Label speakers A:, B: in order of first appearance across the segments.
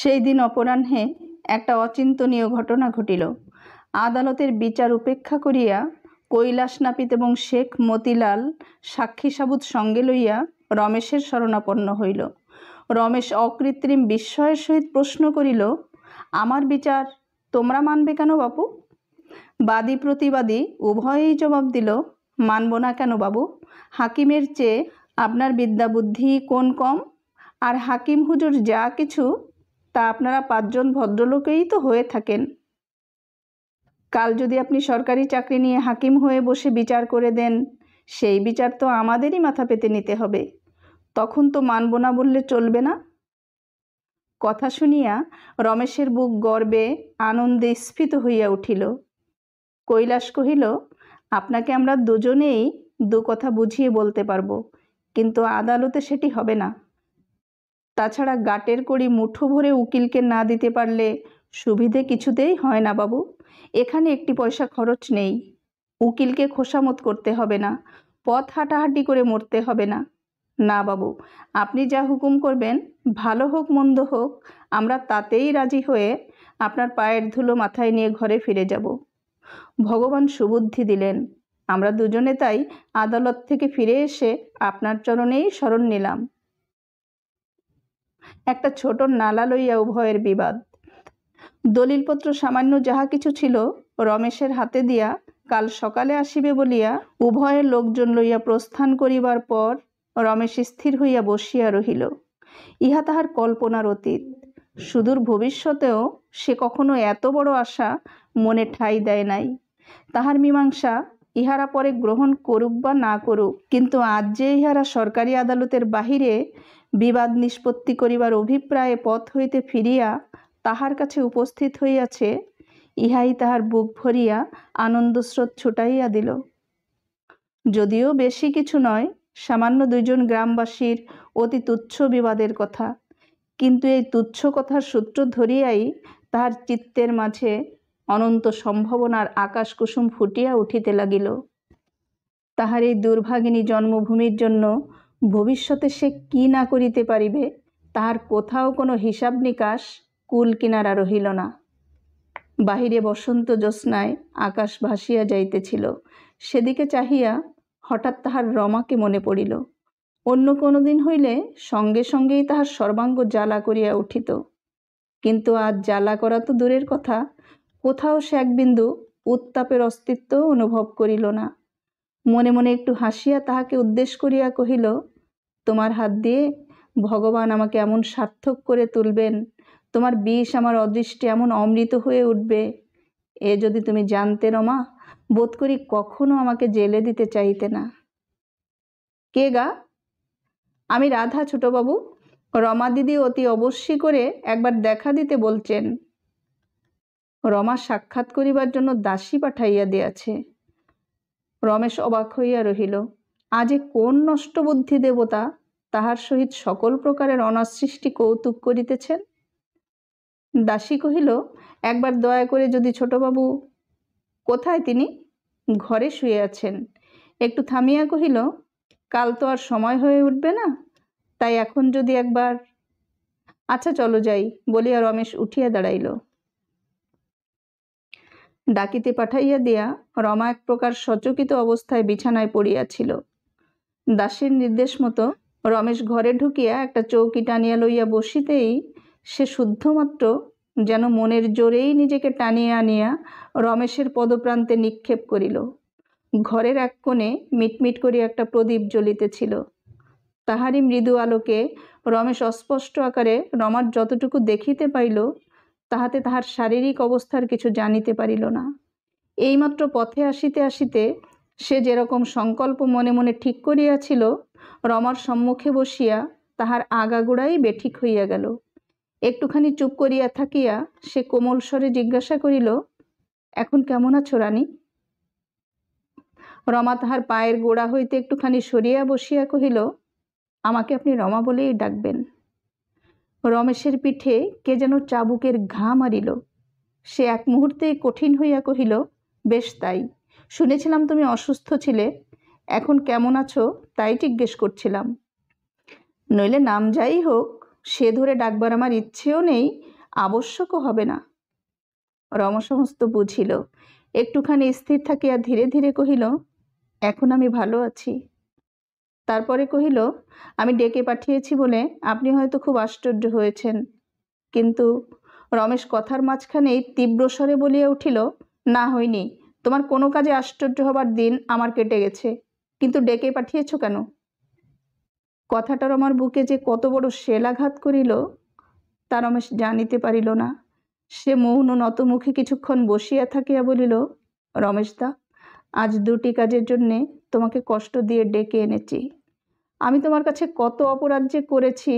A: সেই দিন অপরাহ্নে একটা অচিন্তনীয় ঘটনা ঘটিল আদালতের বিচার উপেক্ষা করিয়া কৈলাস নাপিত এবং শেখ মতিলাল সাক্ষী সাবুত সঙ্গে লইয়া রমেশের শরণাপন্ন হইল রমেশ অকৃত্রিম বিস্ময়ের সহিত প্রশ্ন করিল আমার বিচার তোমরা মানবে কেন বাপু বাদী প্রতিবাদী উভয়েই জবাব দিল মানব না কেন বাবু হাকিমের চেয়ে আপনার বিদ্যা বুদ্ধি কোন কম আর হাকিম হুজুর যা কিছু তা আপনারা পাঁচজন ভদ্রলোকেই তো হয়ে থাকেন কাল যদি আপনি সরকারি চাকরি নিয়ে হাকিম হয়ে বসে বিচার করে দেন সেই বিচার তো আমাদেরই মাথা পেতে নিতে হবে তখন তো মানব না বললে চলবে না কথা শুনিয়া রমেশের বুক গর্বে আনন্দে স্ফীত হইয়া উঠিল কৈলাস কহিল আপনাকে আমরা দুজনেই দু কথা বুঝিয়ে বলতে পারবো কিন্তু আদালতে সেটি হবে না তাছাড়া গাটের কড়ি মুঠো ভরে উকিলকে না দিতে পারলে সুবিধে কিছুতেই হয় না বাবু এখানে একটি পয়সা খরচ নেই উকিলকে খোসামত করতে হবে না পথ হাঁটাহাঁটি করে মরতে হবে না না বাবু আপনি যা হুকুম করবেন ভালো হোক মন্দ হোক আমরা তাতেই রাজি হয়ে আপনার পায়ের ধুলো মাথায় নিয়ে ঘরে ফিরে যাব ভগবান সুবুদ্ধি দিলেন আমরা দুজনে তাই আদালত থেকে ফিরে এসে আপনার চরণেই শরণ নিলাম একটা ছোট নালা লইয়া উভয়ের বিবাদ দলিলপত্র সামান্য যাহা কিছু ছিল রমেশের হাতে দিয়া কাল সকালে আসিবে বলিয়া উভয়ের লোকজন লইয়া প্রস্থান করিবার পর রমেশ স্থির হইয়া বসিয়া রহিল ইহা তাহার কল্পনার অতীত সুদূর ভবিষ্যতেও সে কখনো এত বড় আশা মনে ঠাই দেয় নাই তাহার মীমাংসা ইহারা পরে গ্রহণ করুক বা না করুক কিন্তু আজ যে ইহারা সরকারি আদালতের বাহিরে বিবাদ নিষ্পত্তি করিবার অভিপ্রায়ে পথ হইতে ফিরিয়া তাহার কাছে উপস্থিত হইয়াছে ইহাই তাহার বুক ভরিয়া আনন্দস্রোত ছুটাইয়া দিল যদিও বেশি কিছু নয় সামান্য দুইজন গ্রামবাসীর অতি তুচ্ছ বিবাদের কথা কিন্তু এই তুচ্ছ কথার সূত্র ধরিয়াই তাহার চিত্তের মাঝে অনন্ত সম্ভাবনার আকাশ কুসুম ফুটিয়া উঠিতে লাগিল তাহার এই দুর্ভাগিনী জন্মভূমির জন্য ভবিষ্যতে সে কি না করিতে পারিবে তাহার কোথাও কোনো হিসাব নিকাশ কুল কিনারা রহিল না বাহিরে বসন্ত জ্যোৎস্নায় আকাশ ভাসিয়া যাইতেছিল সেদিকে চাহিয়া হঠাৎ তাহার রমাকে মনে পড়িল অন্য কোনো দিন হইলে সঙ্গে সঙ্গেই তাহার সর্বাঙ্গ জ্বালা করিয়া উঠিত কিন্তু আজ জ্বালা করা তো দূরের কথা কোথাও সে এক বিন্দু উত্তাপের অস্তিত্ব অনুভব করিল না মনে মনে একটু হাসিয়া তাহাকে উদ্দেশ করিয়া কহিল তোমার হাত দিয়ে ভগবান আমাকে এমন সার্থক করে তুলবেন তোমার বিষ আমার অদৃষ্টে এমন অমৃত হয়ে উঠবে এ যদি তুমি জানতে রমা বোধ করি কখনো আমাকে জেলে দিতে চাইতে না কে গা আমি রাধা ছোটবাবু রমা দিদি অতি অবশ্যই করে একবার দেখা দিতে বলছেন রমা সাক্ষাৎ করিবার জন্য দাসী পাঠাইয়া দিয়াছে রমেশ অবাক হইয়া রহিল আজে কোন নষ্টবুদ্ধি দেবতা তাহার সহিত সকল প্রকারের অনাসৃষ্টি কৌতুক করিতেছেন দাসী কহিল একবার দয়া করে যদি ছোটবাবু কোথায় তিনি ঘরে শুয়ে আছেন একটু থামিয়া কহিল কাল তো আর সময় হয়ে উঠবে না তাই এখন যদি একবার আচ্ছা চলো যাই বলিয়া রমেশ উঠিয়া দাঁড়াইল ডাকিতে পাঠাইয়া দিয়া রমা এক প্রকার সচকিত অবস্থায় বিছানায় পড়িয়াছিল দাসীর নির্দেশ মতো রমেশ ঘরে ঢুকিয়া একটা চৌকি টানিয়া লইয়া বসিতেই সে শুদ্ধমাত্র যেন মনের জোরেই নিজেকে টানিয়া আনিয়া রমেশের পদপ্রান্তে নিক্ষেপ করিল ঘরের এক কোণে মিটমিট করিয়া একটা প্রদীপ জ্বলিতেছিল তাহারই মৃদু আলোকে রমেশ অস্পষ্ট আকারে রমার যতটুকু দেখিতে পাইল তাহাতে তাহার শারীরিক অবস্থার কিছু জানিতে পারিল না এইমাত্র পথে আসিতে আসিতে সে যেরকম সংকল্প মনে মনে ঠিক করিয়াছিল রমার সম্মুখে বসিয়া তাহার গোড়াই বেঠিক হইয়া গেল একটুখানি চুপ করিয়া থাকিয়া সে কোমল স্বরে জিজ্ঞাসা করিল এখন কেমন আছো রানী রমা তাহার পায়ের গোড়া হইতে একটুখানি সরিয়া বসিয়া কহিল আমাকে আপনি রমা বলেই ডাকবেন রমেশের পিঠে কে যেন চাবুকের ঘা মারিল সে এক মুহূর্তে কঠিন হইয়া কহিল বেশ তাই শুনেছিলাম তুমি অসুস্থ ছিলে এখন কেমন আছো তাই জিজ্ঞেস করছিলাম নইলে নাম যাই হোক সে ধরে ডাকবার আমার ইচ্ছেও নেই আবশ্যকও হবে না রমসমস্ত বুঝিল একটুখানি স্থির থাকিয়া ধীরে ধীরে কহিল এখন আমি ভালো আছি তারপরে কহিল আমি ডেকে পাঠিয়েছি বলে আপনি হয়তো খুব আশ্চর্য হয়েছেন কিন্তু রমেশ কথার মাঝখানেই তীব্র স্বরে বলিয়া উঠিল না হয়নি তোমার কোনো কাজে আশ্চর্য হবার দিন আমার কেটে গেছে কিন্তু ডেকে পাঠিয়েছ কেন কথাটার আমার বুকে যে কত বড় শেলাঘাত করিল তা রমেশ জানিতে পারিল না সে মৌন নত মুখে কিছুক্ষণ বসিয়া থাকিয়া বলিল রমেশদা আজ দুটি কাজের জন্যে তোমাকে কষ্ট দিয়ে ডেকে এনেছি আমি তোমার কাছে কত অপরাধ যে করেছি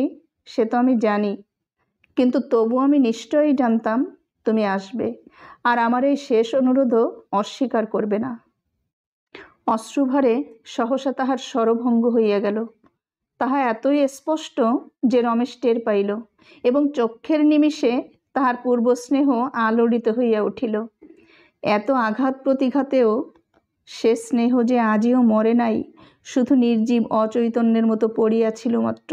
A: সে তো আমি জানি কিন্তু তবু আমি নিশ্চয়ই জানতাম তুমি আসবে আর আমার এই শেষ অনুরোধও অস্বীকার করবে না অশ্রুভারে সহসা তাহার স্বরভঙ্গ হইয়া গেল তাহা এতই স্পষ্ট যে রমেশ টের পাইল এবং চক্ষের নিমিষে তাহার পূর্বস্নেহ আলোড়িত হইয়া উঠিল এত আঘাত প্রতিঘাতেও সে স্নেহ যে আজিও মরে নাই শুধু নির্জীব অচৈতন্যের মতো পড়িয়াছিল মাত্র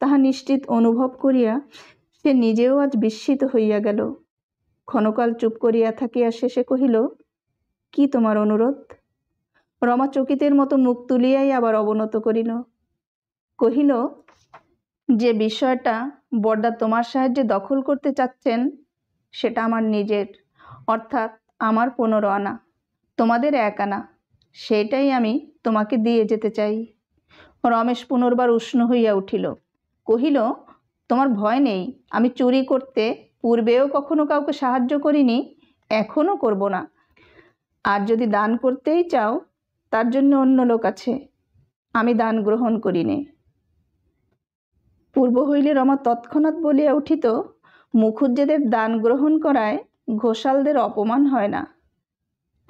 A: তাহা নিশ্চিত অনুভব করিয়া সে নিজেও আজ বিস্মিত হইয়া গেল ক্ষণকাল চুপ করিয়া থাকিয়া শেষে কহিল কি তোমার অনুরোধ রমা চকিতের মতো মুখ তুলিয়াই আবার অবনত করিল কহিল যে বিষয়টা বড়দা তোমার সাহায্যে দখল করতে চাচ্ছেন সেটা আমার নিজের অর্থাৎ আমার পনেরো আনা তোমাদের এক আনা সেটাই আমি তোমাকে দিয়ে যেতে চাই রমেশ পুনর্বার উষ্ণ হইয়া উঠিল কহিল তোমার ভয় নেই আমি চুরি করতে পূর্বেও কখনো কাউকে সাহায্য করিনি এখনও করব না আর যদি দান করতেই চাও তার জন্য অন্য লোক আছে আমি দান গ্রহণ করিনি পূর্ব হইলে রমা তৎক্ষণাৎ বলিয়া উঠিত মুখুজ্জেদের দান গ্রহণ করায় ঘোষালদের অপমান হয় না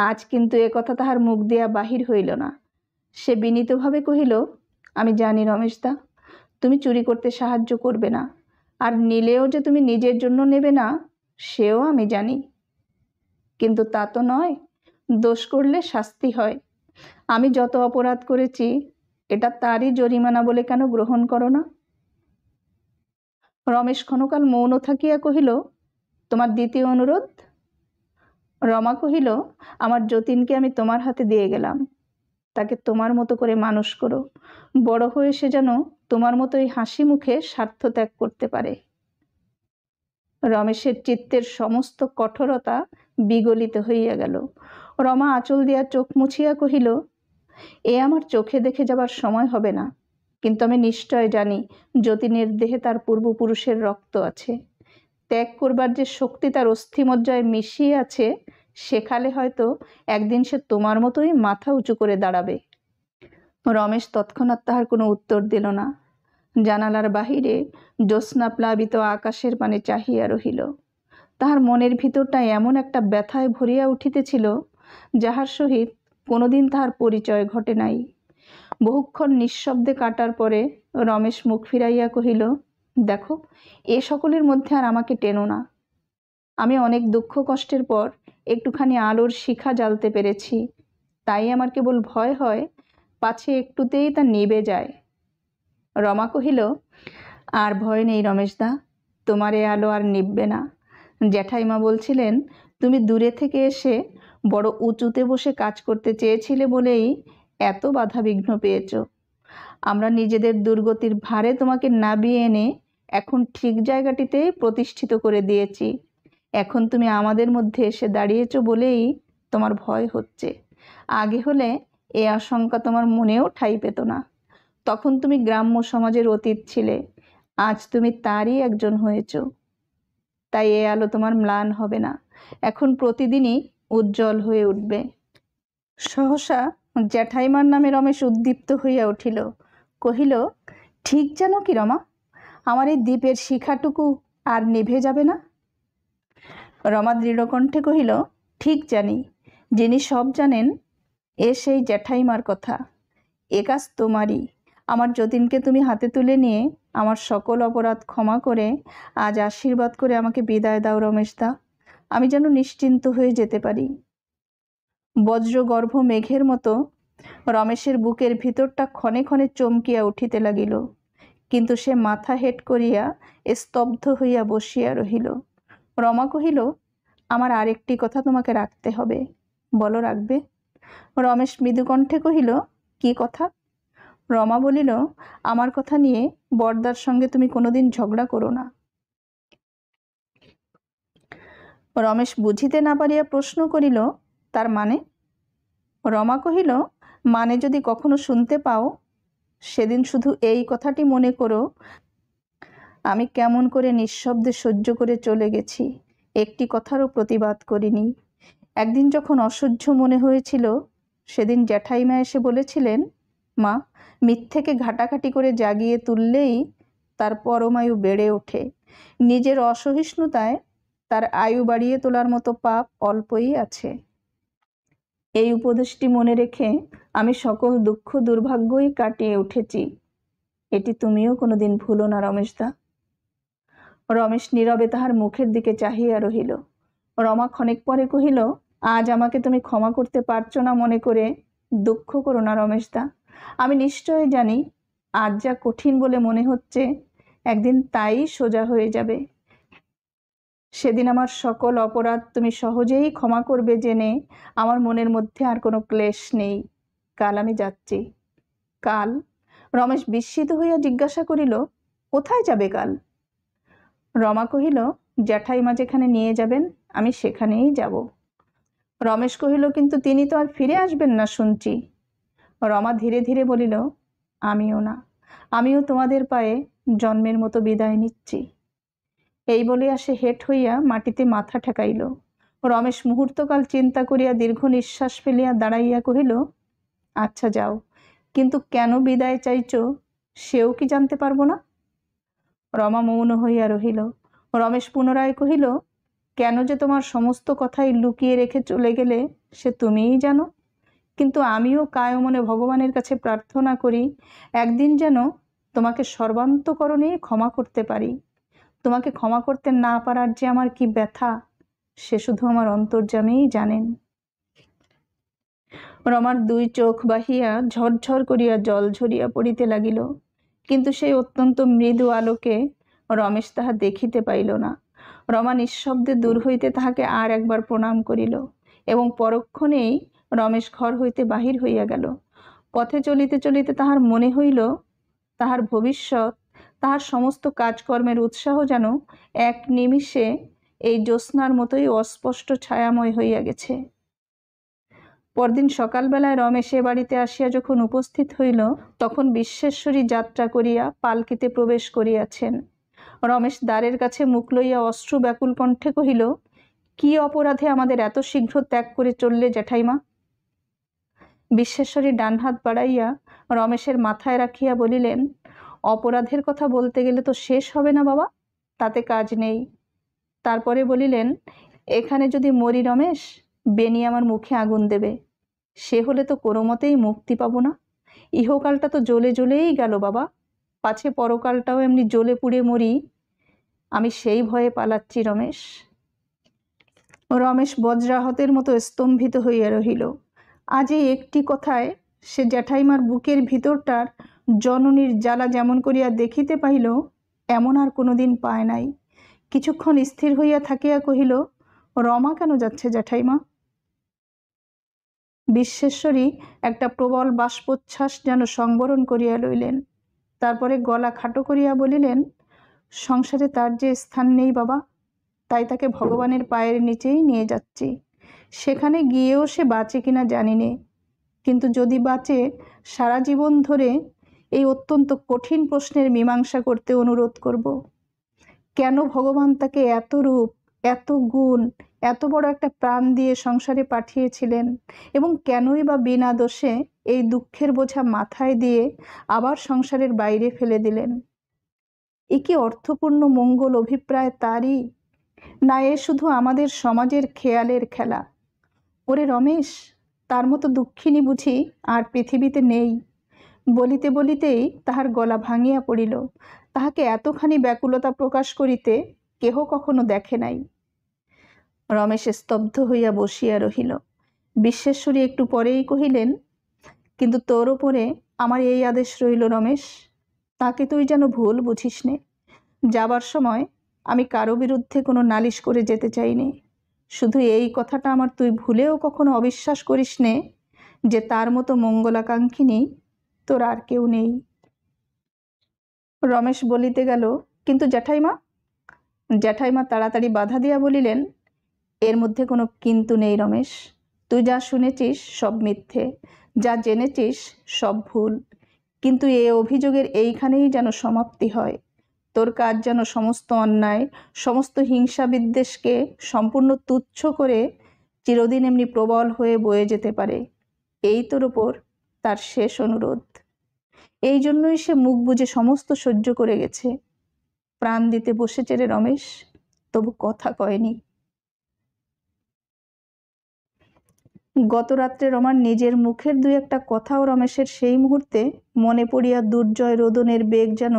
A: আজ কিন্তু এ কথা তাহার মুখ দিয়া বাহির হইল না সে বিনীতভাবে কহিল আমি জানি রমেশদা তুমি চুরি করতে সাহায্য করবে না আর নিলেও যে তুমি নিজের জন্য নেবে না সেও আমি জানি কিন্তু তা তো নয় দোষ করলে শাস্তি হয় আমি যত অপরাধ করেছি এটা তারই জরিমানা বলে কেন গ্রহণ করো না রমেশ ক্ষণকাল মৌন থাকিয়া কহিল তোমার দ্বিতীয় অনুরোধ রমা কহিল আমার যতীনকে আমি তোমার হাতে দিয়ে গেলাম তাকে তোমার মতো করে মানুষ করো বড় হয়ে সে যেন তোমার মতোই হাসি মুখে স্বার্থ ত্যাগ করতে পারে রমেশের চিত্তের সমস্ত কঠোরতা বিগলিত হইয়া গেল রমা আঁচল দিয়া চোখ মুছিয়া কহিল এ আমার চোখে দেখে যাবার সময় হবে না কিন্তু আমি নিশ্চয় জানি যতীনের দেহে তার পূর্বপুরুষের রক্ত আছে ত্যাগ করবার যে শক্তি তার অস্থিমজ্জায় মিশিয়ে আছে সেখালে হয়তো একদিন সে তোমার মতোই মাথা উঁচু করে দাঁড়াবে রমেশ তৎক্ষণাৎ তাহার কোনো উত্তর দিল না জানালার বাহিরে জ্যোৎস্না প্লাবিত আকাশের পানে চাহিয়া রহিল তাহার মনের ভিতরটা এমন একটা ব্যথায় ভরিয়া উঠিতেছিল যাহার সহিত কোনোদিন তাহার পরিচয় ঘটে নাই বহুক্ষণ নিঃশব্দে কাটার পরে রমেশ মুখ ফিরাইয়া কহিল দেখো এ সকলের মধ্যে আর আমাকে টেনো না আমি অনেক দুঃখ কষ্টের পর একটুখানি আলোর শিখা জ্বালতে পেরেছি তাই আমার কেবল ভয় হয় পাছে একটুতেই তা নেবে যায় রমা কহিল আর ভয় নেই রমেশদা তোমার এ আলো আর নিববে না জ্যাঠাইমা বলছিলেন তুমি দূরে থেকে এসে বড় উঁচুতে বসে কাজ করতে চেয়েছিলে বলেই এত বাধা বিঘ্ন পেয়েছ আমরা নিজেদের দুর্গতির ভারে তোমাকে নাবিয়ে এনে এখন ঠিক জায়গাটিতে প্রতিষ্ঠিত করে দিয়েছি এখন তুমি আমাদের মধ্যে এসে দাঁড়িয়েছ বলেই তোমার ভয় হচ্ছে আগে হলে এ আশঙ্কা তোমার মনেও ঠাই পেত না তখন তুমি গ্রাম্য সমাজের অতীত ছিলে আজ তুমি তারই একজন হয়েছ তাই এ আলো তোমার ম্লান হবে না এখন প্রতিদিনই উজ্জ্বল হয়ে উঠবে সহসা জ্যাঠাইমার নামে রমেশ উদ্দীপ্ত হইয়া উঠিল কহিল ঠিক জানো কি রমা আমার এই দ্বীপের শিখাটুকু আর নিভে যাবে না রমা দৃঢ়কণ্ঠে কহিল ঠিক জানি যিনি সব জানেন এ সেই জ্যাঠাইমার কথা এ কাজ তোমারই আমার যতীনকে তুমি হাতে তুলে নিয়ে আমার সকল অপরাধ ক্ষমা করে আজ আশীর্বাদ করে আমাকে বিদায় দাও রমেশ দা আমি যেন নিশ্চিন্ত হয়ে যেতে পারি বজ্রগর্ভ মেঘের মতো রমেশের বুকের ভিতরটা ক্ষণে ক্ষণে চমকিয়া উঠিতে লাগিল কিন্তু সে মাথা হেট করিয়া স্তব্ধ হইয়া বসিয়া রহিল রমা কহিল আমার আরেকটি কথা তোমাকে রাখতে হবে বলো রাখবে রমেশ মৃদুকণ্ঠে কহিল কি কথা রমা বলিল আমার কথা নিয়ে বর্দার সঙ্গে তুমি কোনোদিন ঝগড়া করো না রমেশ বুঝিতে না পারিয়া প্রশ্ন করিল তার মানে রমা কহিল মানে যদি কখনো শুনতে পাও সেদিন শুধু এই কথাটি মনে করো আমি কেমন করে নিঃশব্দে সহ্য করে চলে গেছি একটি কথারও প্রতিবাদ করিনি একদিন যখন অসহ্য মনে হয়েছিল সেদিন জ্যাঠাইমা এসে বলেছিলেন মা মিথ্যেকে ঘাটাঘাটি করে জাগিয়ে তুললেই তার পরমায়ু বেড়ে ওঠে নিজের অসহিষ্ণুতায় তার আয়ু বাড়িয়ে তোলার মতো পাপ অল্পই আছে এই উপদেশটি মনে রেখে আমি সকল দুঃখ দুর্ভাগ্যই কাটিয়ে উঠেছি এটি তুমিও কোনোদিন ভুলো না রমেশদা রমেশ নীরবে তাহার মুখের দিকে চাহিয়া রহিল রমা ক্ষণেক পরে কহিল আজ আমাকে তুমি ক্ষমা করতে পারছো না মনে করে দুঃখ করো না রমেশদা আমি নিশ্চয় জানি আজ যা কঠিন বলে মনে হচ্ছে একদিন তাই সোজা হয়ে যাবে সেদিন আমার সকল অপরাধ তুমি সহজেই ক্ষমা করবে জেনে আমার মনের মধ্যে আর কোনো ক্লেশ নেই কাল আমি যাচ্ছি কাল রমেশ বিস্মিত হইয়া জিজ্ঞাসা করিল কোথায় যাবে কাল রমা কহিল জ্যাঠাইমা যেখানে নিয়ে যাবেন আমি সেখানেই যাব রমেশ কহিল কিন্তু তিনি তো আর ফিরে আসবেন না শুনছি রমা ধীরে ধীরে বলিল আমিও না আমিও তোমাদের পায়ে জন্মের মতো বিদায় নিচ্ছি এই বলিয়া সে হেট হইয়া মাটিতে মাথা ঠেকাইল রমেশ মুহূর্তকাল চিন্তা করিয়া দীর্ঘ নিঃশ্বাস ফেলিয়া দাঁড়াইয়া কহিল আচ্ছা যাও কিন্তু কেন বিদায় চাইছ সেও কি জানতে পারবো না রমা মৌন হইয়া রহিল রমেশ পুনরায় কহিল কেন যে তোমার সমস্ত কথাই লুকিয়ে রেখে চলে গেলে সে তুমিই জানো কিন্তু আমিও কায়মনে ভগবানের কাছে প্রার্থনা করি একদিন যেন তোমাকে সর্বান্তকরণে ক্ষমা করতে পারি তোমাকে ক্ষমা করতে না পারার যে আমার কি ব্যথা সে শুধু আমার অন্তর্জামেই জানেন রমার দুই চোখ বাহিয়া ঝরঝর করিয়া জল ঝরিয়া পড়িতে লাগিল কিন্তু সেই অত্যন্ত মৃদু আলোকে রমেশ তাহা দেখিতে পাইল না রমা নিঃশব্দে দূর হইতে তাহাকে আর একবার প্রণাম করিল এবং পরক্ষণেই রমেশ ঘর হইতে বাহির হইয়া গেল পথে চলিতে চলিতে তাহার মনে হইল তাহার ভবিষ্যৎ তাহার সমস্ত কাজকর্মের উৎসাহ যেন এক নিমিষে এই জ্যোৎস্নার মতোই অস্পষ্ট ছায়াময় হইয়া গেছে পরদিন সকালবেলায় রমেশ এ বাড়িতে আসিয়া যখন উপস্থিত হইল তখন বিশ্বেশ্বরী যাত্রা করিয়া পালকিতে প্রবেশ করিয়াছেন রমেশ দ্বারের কাছে মুখ লইয়া অশ্রু ব্যাকুল কণ্ঠে কহিল কি অপরাধে আমাদের এত শীঘ্র ত্যাগ করে চললে জ্যাঠাইমা বিশ্বেশ্বরী ডান হাত বাড়াইয়া রমেশের মাথায় রাখিয়া বলিলেন অপরাধের কথা বলতে গেলে তো শেষ হবে না বাবা তাতে কাজ নেই তারপরে বলিলেন এখানে যদি মরি রমেশ বেনি আমার মুখে আগুন দেবে সে হলে তো কোনো মতেই মুক্তি পাব না ইহকালটা তো জ্বলে জ্বলেই গেল বাবা পাছে পরকালটাও এমনি জ্বলে পুড়ে মরি আমি সেই ভয়ে পালাচ্ছি রমেশ রমেশ বজ্রাহতের মতো স্তম্ভিত হইয়া রহিল আজ এই একটি কথায় সে জ্যাঠাইমার বুকের ভিতরটার জননীর জ্বালা যেমন করিয়া দেখিতে পাইল এমন আর কোনো দিন পায় নাই কিছুক্ষণ স্থির হইয়া থাকিয়া কহিল রমা কেন যাচ্ছে জ্যাঠাইমা বিশ্বেশ্বরী একটা প্রবল বাষ্পোচ্ছ্বাস যেন সংবরণ করিয়া লইলেন তারপরে গলা খাটো করিয়া বলিলেন সংসারে তার যে স্থান নেই বাবা তাই তাকে ভগবানের পায়ের নিচেই নিয়ে যাচ্ছি সেখানে গিয়েও সে বাঁচে কিনা জানি নে কিন্তু যদি বাঁচে সারা জীবন ধরে এই অত্যন্ত কঠিন প্রশ্নের মীমাংসা করতে অনুরোধ করব কেন ভগবান তাকে এত রূপ এত গুণ এত বড় একটা প্রাণ দিয়ে সংসারে পাঠিয়েছিলেন এবং কেনই বা বিনা দোষে এই দুঃখের বোঝা মাথায় দিয়ে আবার সংসারের বাইরে ফেলে দিলেন এ কি অর্থপূর্ণ মঙ্গল অভিপ্রায় তারই না এ শুধু আমাদের সমাজের খেয়ালের খেলা ওরে রমেশ তার মতো দুঃখিনী বুঝি আর পৃথিবীতে নেই বলিতে বলিতেই তাহার গলা ভাঙিয়া পড়িল তাহাকে এতখানি ব্যাকুলতা প্রকাশ করিতে কেহ কখনো দেখে নাই রমেশ স্তব্ধ হইয়া বসিয়া রহিল বিশ্বেশ্বরী একটু পরেই কহিলেন কিন্তু তোর ওপরে আমার এই আদেশ রইল রমেশ তাকে তুই যেন ভুল বুঝিস নে যাবার সময় আমি কারো বিরুদ্ধে কোনো নালিশ করে যেতে চাইনি শুধু এই কথাটা আমার তুই ভুলেও কখনো অবিশ্বাস করিস নে যে তার মতো মঙ্গলাকাঙ্ক্ষিনী তোর আর কেউ নেই রমেশ বলিতে গেল কিন্তু জ্যাঠাইমা জ্যাঠাইমা তাড়াতাড়ি বাধা দিয়া বলিলেন এর মধ্যে কোনো কিন্তু নেই রমেশ তুই যা শুনেছিস সব মিথ্যে যা জেনেছিস সব ভুল কিন্তু এ অভিযোগের এইখানেই যেন সমাপ্তি হয় তোর কাজ যেন সমস্ত অন্যায় সমস্ত হিংসা বিদ্বেষকে সম্পূর্ণ তুচ্ছ করে চিরদিন এমনি প্রবল হয়ে বয়ে যেতে পারে এই তোর ওপর তার শেষ অনুরোধ এই জন্যই সে মুখ বুঝে সমস্ত সহ্য করে গেছে প্রাণ দিতে বসেছে রে রমেশ তবু কথা কয়নি গত রাত্রে রমার নিজের মুখের দুই একটা কথাও রমেশের সেই মুহূর্তে মনে পড়িয়া দুর্জয় রোদনের বেগ যেন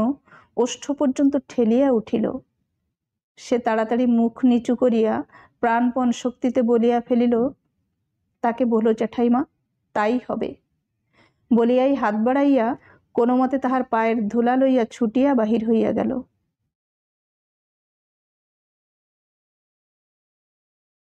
A: ওষ্ঠ পর্যন্ত ঠেলিয়া উঠিল সে তাড়াতাড়ি মুখ নিচু করিয়া প্রাণপণ শক্তিতে বলিয়া ফেলিল তাকে বলো জ্যাঠাইমা তাই হবে বলিয়াই হাত বাড়াইয়া কোনো মতে তাহার পায়ের ধুলা লইয়া ছুটিয়া বাহির হইয়া গেল